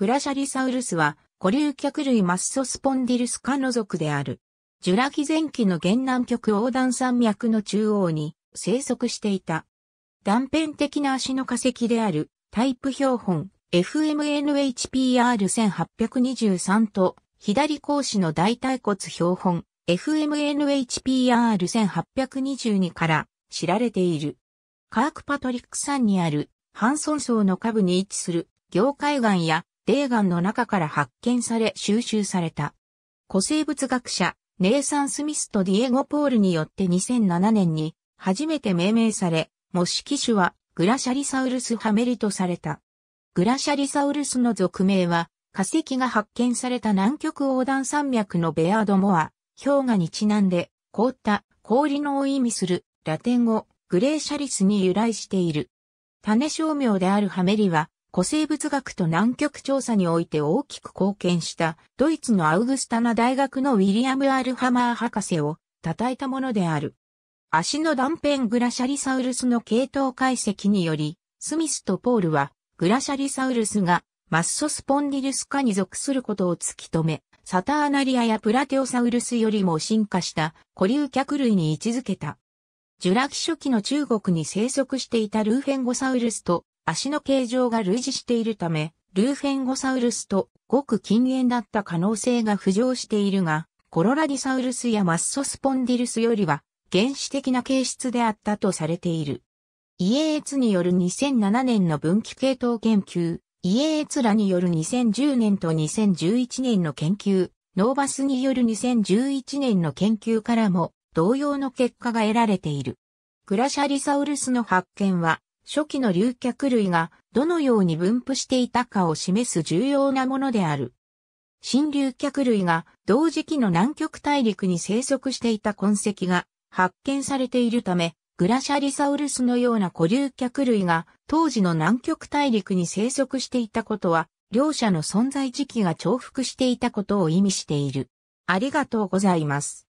グラシャリサウルスは、古竜脚類マッソスポンディルス科の属である。ジュラ紀前期の原南極横断山脈の中央に生息していた。断片的な足の化石であるタイプ標本 FMNHPR1823 と左格子の大腿骨標本 FMNHPR1822 から知られている。カークパトリック山にあるハンソン層の下部に位置する業界岩や泥岩の中から発見され収集された。古生物学者、ネイサン・スミスとディエゴ・ポールによって2007年に初めて命名され、模式種はグラシャリサウルス・ハメリとされた。グラシャリサウルスの俗名は、化石が発見された南極横断山脈のベアードモア、氷河にちなんで、凍った氷のを意味するラテン語、グレーシャリスに由来している。種商名であるハメリは、古生物学と南極調査において大きく貢献したドイツのアウグスタナ大学のウィリアム・アルハマー博士を称えたものである。足の断片グラシャリサウルスの系統解析により、スミスとポールはグラシャリサウルスがマッソスポンディルス科に属することを突き止め、サターナリアやプラテオサウルスよりも進化した古流脚類に位置づけた。ジュラ紀初期の中国に生息していたルーフェンゴサウルスと足の形状が類似しているため、ルーフェンゴサウルスとごく近縁だった可能性が浮上しているが、コロラディサウルスやマッソスポンディルスよりは原始的な形質であったとされている。イエーツによる2007年の分岐系統研究、イエーツらによる2010年と2011年の研究、ノーバスによる2011年の研究からも同様の結果が得られている。クラシャリサウルスの発見は初期の竜脚類がどのように分布していたかを示す重要なものである。新竜脚類が同時期の南極大陸に生息していた痕跡が発見されているため、グラシャリサウルスのような古竜脚類が当時の南極大陸に生息していたことは、両者の存在時期が重複していたことを意味している。ありがとうございます。